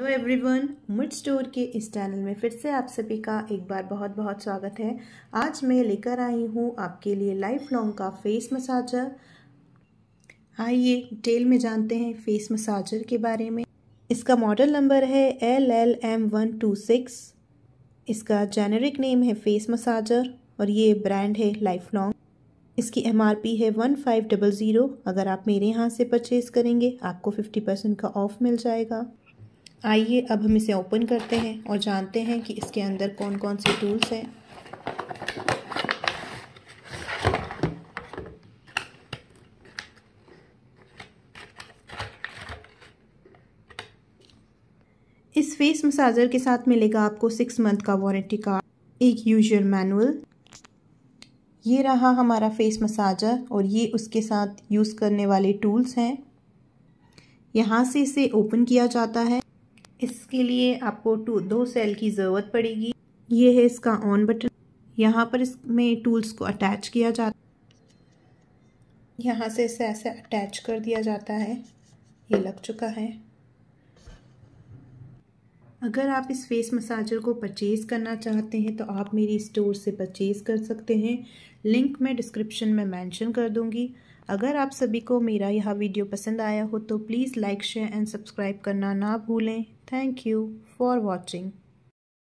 hello everyone mid store के इस channel में फिर से आप सभी का एक बार बहुत बहुत स्वागत है आज मैं लेकर आई हूँ आपके लिए लाइफ लॉन्ग का फेस मसाजर आइए डिटेल में जानते हैं फेस मसाजर के बारे में इसका मॉडल नंबर है L L M one two six इसका जेनेरिक नेम है फेस मसाजर और ये ब्रांड है लाइफ लॉन्ग इसकी एम आर पी है वन फाइव डबल ज़ीरो अगर आप मेरे यहाँ से परचेज़ करेंगे आपको फिफ्टी परसेंट का ऑफ़ मिल जाएगा आइए अब हम इसे ओपन करते हैं और जानते हैं कि इसके अंदर कौन कौन से टूल्स हैं इस फेस मसाजर के साथ मिलेगा आपको सिक्स मंथ का वारंटी कार्ड एक यूजर मैनुअल ये रहा हमारा फेस मसाजर और ये उसके साथ यूज़ करने वाले टूल्स हैं यहाँ से इसे ओपन किया जाता है इसके लिए आपको टू दो सेल की ज़रूरत पड़ेगी ये है इसका ऑन बटन यहाँ पर इसमें टूल्स को अटैच किया जाता यहाँ से इसे ऐसे अटैच कर दिया जाता है ये लग चुका है अगर आप इस फेस मसाजर को परचेज़ करना चाहते हैं तो आप मेरी स्टोर से परचेज़ कर सकते हैं लिंक मैं डिस्क्रिप्शन में मेंशन कर दूंगी अगर आप सभी को मेरा यह वीडियो पसंद आया हो तो please like share and subscribe करना ना भूलें थैंक यू फॉर वॉचिंग